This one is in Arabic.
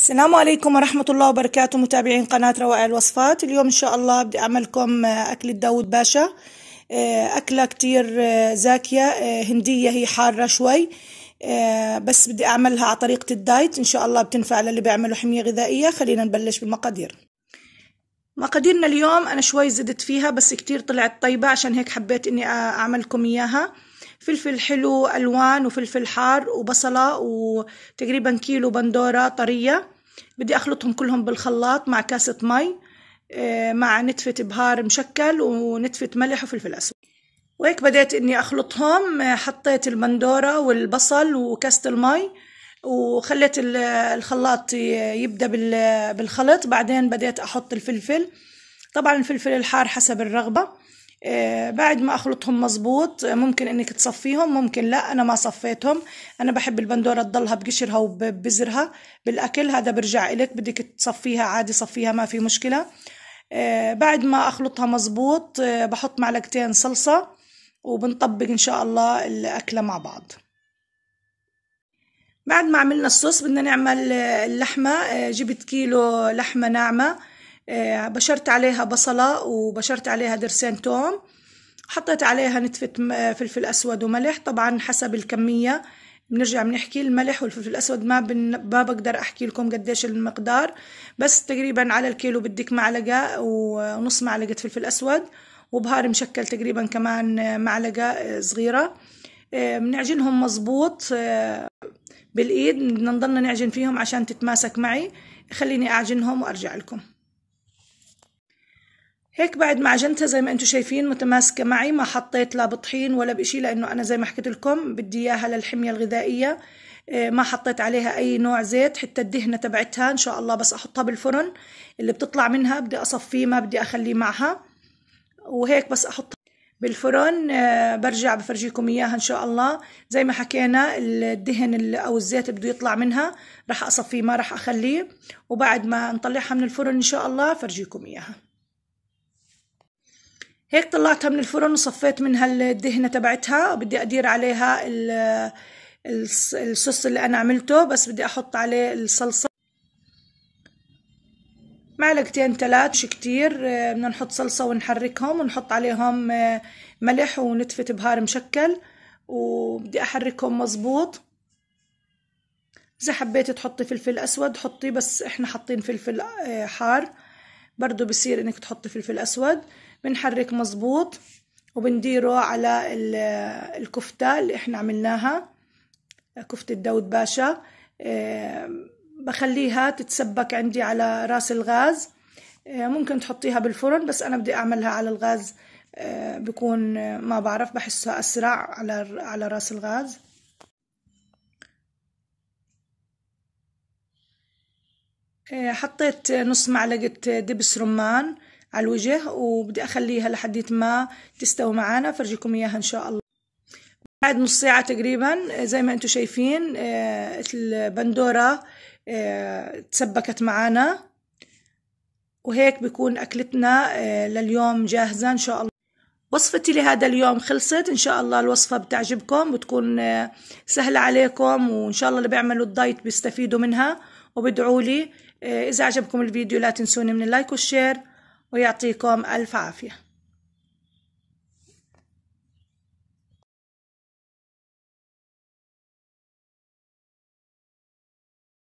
السلام عليكم ورحمة الله وبركاته متابعين قناة روائع الوصفات اليوم إن شاء الله بدي أعملكم آه، أكلة داود باشا آه، أكلة كتير آه، زاكية هندية هي حارة شوي بس بدي أعملها على طريقة الدايت إن شاء الله بتنفع للي بيعملوا حمية غذائية خلينا نبلش بالمقادير مقاديرنا اليوم أنا شوي زدت فيها بس كتير طلعت طيبة عشان هيك حبيت إني أعملكم إياها فلفل حلو ألوان وفلفل حار وبصلة وتقريبا كيلو بندورة طرية بدي أخلطهم كلهم بالخلاط مع كاسة مي آه، مع نتفة بهار مشكل ونتفة ملح وفلفل أسود وهيك بدأت إني أخلطهم آه، حطيت البندورة والبصل وكاسة المي وخليت الخلاط يبدأ بالخلط بعدين بدأت أحط الفلفل طبعا الفلفل الحار حسب الرغبة آه، بعد ما اخلطهم مظبوط ممكن انك تصفيهم ممكن لا انا ما صفيتهم انا بحب البندوره تضلها بقشرها وبزرها بالاكل هذا برجع لك بدك تصفيها عادي صفيها ما في مشكله آه، بعد ما اخلطها مظبوط آه، بحط معلقتين صلصه وبنطبق ان شاء الله الاكله مع بعض بعد ما عملنا الصوص بدنا نعمل اللحمه جبت كيلو لحمه ناعمه آه، بشرت عليها بصلة وبشرت عليها درسين توم حطيت عليها نتفة آه، فلفل أسود وملح طبعا حسب الكمية بنرجع بنحكي الملح والفلفل الأسود ما بن... ما بقدر أحكي لكم قديش المقدار بس تقريبا على الكيلو بدك معلقة ونص معلقة فلفل أسود وبهار مشكل تقريبا كمان معلقة آه، صغيرة بنعجنهم مظبوط بالايد بدنا نضلنا نعجن فيهم عشان تتماسك معي خليني اعجنهم وارجع لكم هيك بعد ما عجنتها زي ما انتم شايفين متماسكه معي ما حطيت لا بطحين ولا بشيء لانه انا زي ما حكيت لكم بدي اياها للحميه الغذائيه آه، ما حطيت عليها اي نوع زيت حتى الدهنه تبعتها ان شاء الله بس احطها بالفرن اللي بتطلع منها بدي اصفيه ما بدي اخليه معها وهيك بس احطها بالفرن آه، برجع بفرجيكم اياها ان شاء الله زي ما حكينا الدهن او الزيت بده يطلع منها راح اصفيه ما راح اخليه وبعد ما نطلعها من الفرن ان شاء الله فرجيكم اياها هيك طلعتها من الفرن وصفيت منها الدهنة تبعتها بدي أدير عليها الصوص اللي أنا عملته بس بدي أحط عليه الصلصة معلقتين ثلاث مش كتير بدنا نحط صلصة ونحركهم ونحط عليهم ملح ونتفة بهار مشكل وبدي أحركهم مزبوط إذا حبيتي تحطي فلفل أسود حطي بس إحنا حاطين فلفل آه، حار برضو بصير إنك تحطي فلفل أسود بنحرك مظبوط وبنديره على الكفتة اللي احنا عملناها كفتة داود باشا آه، بخليها تتسبك عندي على راس الغاز آه، ممكن تحطيها بالفرن بس انا بدي اعملها على الغاز آه، بكون ما بعرف بحسها اسرع على على راس الغاز حطيت نص معلقة دبس رمان على الوجه وبدي اخليها لحد ما تستوي معانا فرجيكم اياها ان شاء الله بعد نص ساعة تقريبا زي ما انتم شايفين آه، البندورة آه، تسبكت معانا وهيك بكون أكلتنا آه، لليوم جاهزة إن شاء الله وصفتي لهذا اليوم خلصت إن شاء الله الوصفة بتعجبكم بتكون سهلة عليكم وإن شاء الله اللي بيعملوا الدايت بيستفيدوا منها وبدعوا لي إذا عجبكم الفيديو لا تنسوني من اللايك والشير ويعطيكم ألف عافية